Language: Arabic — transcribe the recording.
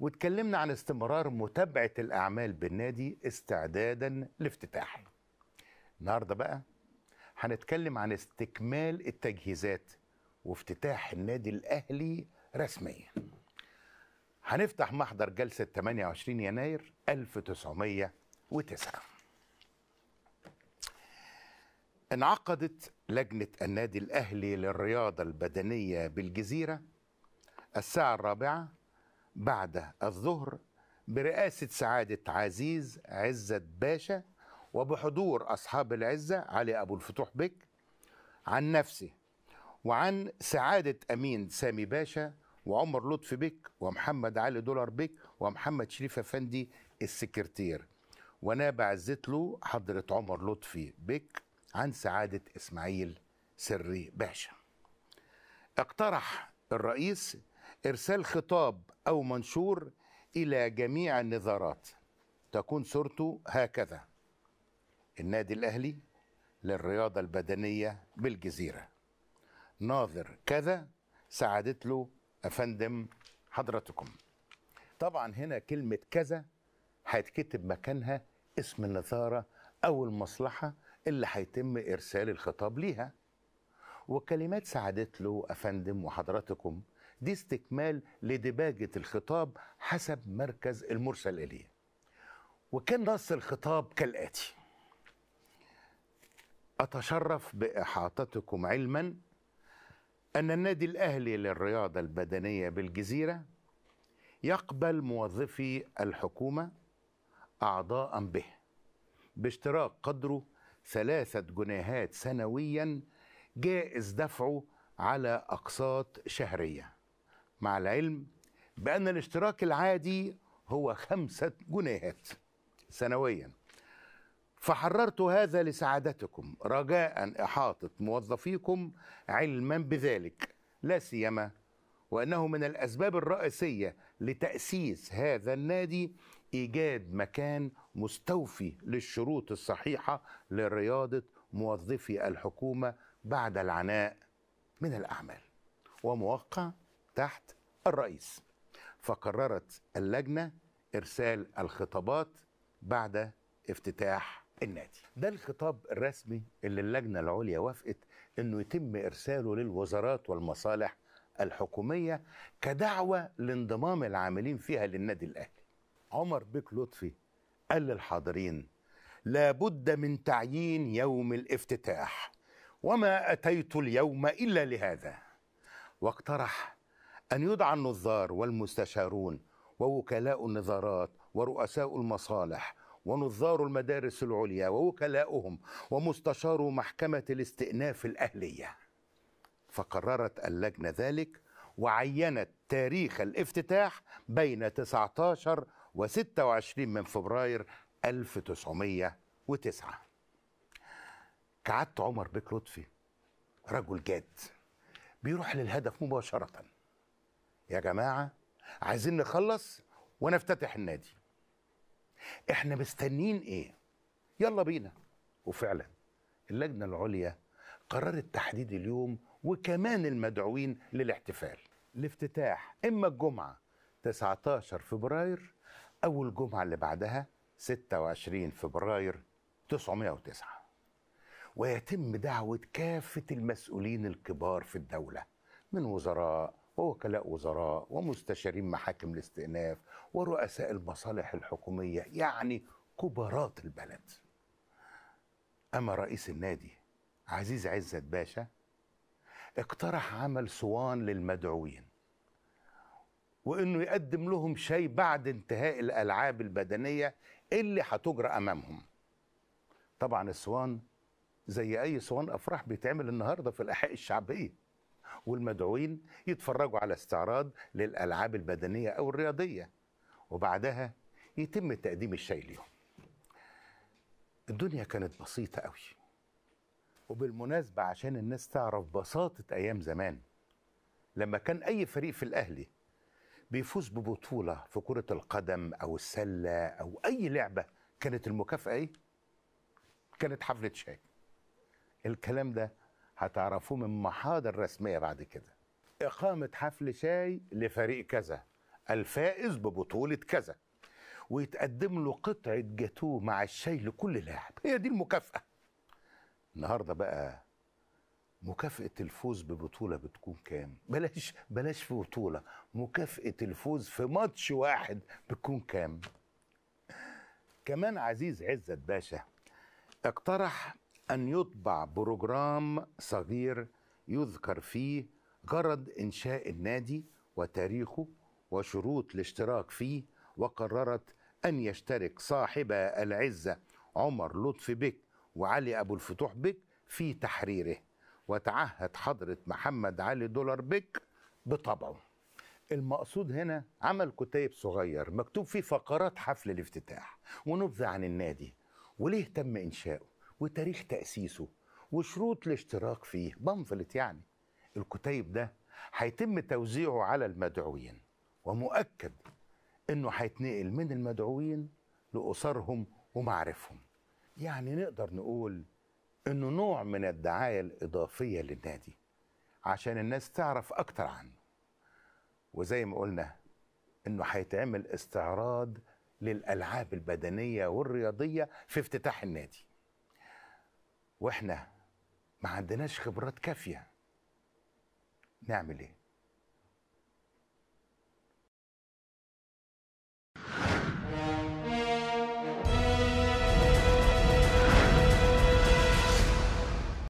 واتكلمنا عن استمرار متابعة الأعمال بالنادي استعدادا لافتتاحه النهاردة بقى هنتكلم عن استكمال التجهيزات وافتتاح النادي الأهلي رسميا هنفتح محضر جلسة 28 يناير 1909 انعقدت لجنة النادي الأهلي للرياضة البدنية بالجزيرة الساعة الرابعة بعد الظهر برئاسة سعادة عزيز عزت باشا وبحضور أصحاب العزة علي أبو الفتوح بك عن نفسي وعن سعادة أمين سامي باشا وعمر لطفي بك ومحمد علي دولار بك ومحمد شريف أفندي السكرتير ونابع عزت له حضرة عمر لطفي بك عن سعادة إسماعيل سري باشا اقترح الرئيس إرسال خطاب أو منشور إلى جميع النظارات تكون صورته هكذا النادي الأهلي للرياضة البدنية بالجزيرة ناظر كذا ساعدت له أفندم حضرتكم طبعا هنا كلمة كذا هيتكتب مكانها اسم النظارة أو المصلحة اللي هيتم إرسال الخطاب ليها وكلمات سعادت له أفندم وحضراتكم دي استكمال لدباجة الخطاب حسب مركز المرسل إليه وكان نص الخطاب كالآتي أتشرف بإحاطتكم علما أن النادي الأهلي للرياضة البدنية بالجزيرة يقبل موظفي الحكومة أعضاء به باشتراك قدره ثلاثة جنيهات سنويا جائز دفعه على أقساط شهرية مع العلم بأن الاشتراك العادي هو خمسة جنيهات سنويا فحررت هذا لسعادتكم رجاء إحاطة موظفيكم علما بذلك لا سيما وأنه من الأسباب الرئيسية لتأسيس هذا النادي إيجاد مكان مستوفي للشروط الصحيحة لرياضة موظفي الحكومة بعد العناء من الأعمال وموقع تحت الرئيس فقررت اللجنة إرسال الخطابات بعد افتتاح النادي ده الخطاب الرسمي اللي اللجنة العليا وافقت أنه يتم إرساله للوزارات والمصالح الحكومية كدعوة لانضمام العاملين فيها للنادي الأهلي عمر بيك لطفي قال للحاضرين لابد من تعيين يوم الافتتاح وما أتيت اليوم إلا لهذا واقترح أن يدعى النظار والمستشارون ووكلاء النظارات ورؤساء المصالح ونظار المدارس العليا ووكلاؤهم ومستشار محكمة الاستئناف الأهلية فقررت اللجنة ذلك وعينت تاريخ الافتتاح بين 19 و 26 من فبراير 1909 كعدت عمر بك لطفي رجل جاد بيروح للهدف مباشرة يا جماعة عايزين نخلص ونفتتح النادي احنا مستنيين ايه يلا بينا وفعلا اللجنة العليا قررت تحديد اليوم وكمان المدعوين للاحتفال الافتتاح اما الجمعة 19 فبراير او الجمعة اللي بعدها 26 فبراير 909 ويتم دعوة كافة المسؤولين الكبار في الدولة من وزراء ووكلاء وزراء ومستشارين محاكم الاستئناف ورؤساء المصالح الحكومية يعني كبارات البلد أما رئيس النادي عزيز عزت باشا اقترح عمل صوان للمدعوين وانه يقدم لهم شيء بعد انتهاء الالعاب البدنيه اللي هتجرى امامهم طبعا الصوان زي اي صوان افراح بيتعمل النهارده في الاحياء الشعبيه والمدعوين يتفرجوا على استعراض للالعاب البدنيه او الرياضيه وبعدها يتم تقديم الشاي ليهم الدنيا كانت بسيطه قوي وبالمناسبه عشان الناس تعرف بساطه ايام زمان لما كان اي فريق في الاهلي بيفوز ببطوله في كره القدم او السله او اي لعبه كانت المكافاه ايه كانت حفله شاي الكلام ده هتعرفوه من محاضر رسميه بعد كده اقامه حفل شاي لفريق كذا الفائز ببطوله كذا ويتقدم له قطعه جاتوه مع الشاي لكل لاعب هي دي المكافاه النهارده بقى مكافأة الفوز ببطولة بتكون كام؟ بلاش بلاش في بطولة، مكافأة الفوز في ماتش واحد بتكون كام؟ كمان عزيز عزت باشا اقترح أن يطبع بروجرام صغير يذكر فيه غرض إنشاء النادي وتاريخه وشروط الاشتراك فيه وقررت أن يشترك صاحب العزة عمر لطفي بك وعلي أبو الفتوح بك في تحريره وتعهد حضرة محمد علي دولار بك بطبعه المقصود هنا عمل كتيب صغير مكتوب فيه فقرات حفل الافتتاح ونبذة عن النادي وليه تم إنشاؤه وتاريخ تأسيسه وشروط الاشتراك فيه بنفلت يعني الكتيب ده هيتم توزيعه على المدعوين ومؤكد انه هيتنقل من المدعوين لأسرهم ومعارفهم يعني نقدر نقول انه نوع من الدعاية الإضافية للنادي عشان الناس تعرف أكتر عنه وزي ما قلنا انه هيتعمل استعراض للألعاب البدنية والرياضية في افتتاح النادي واحنا ما عندناش خبرات كافيه نعمل ايه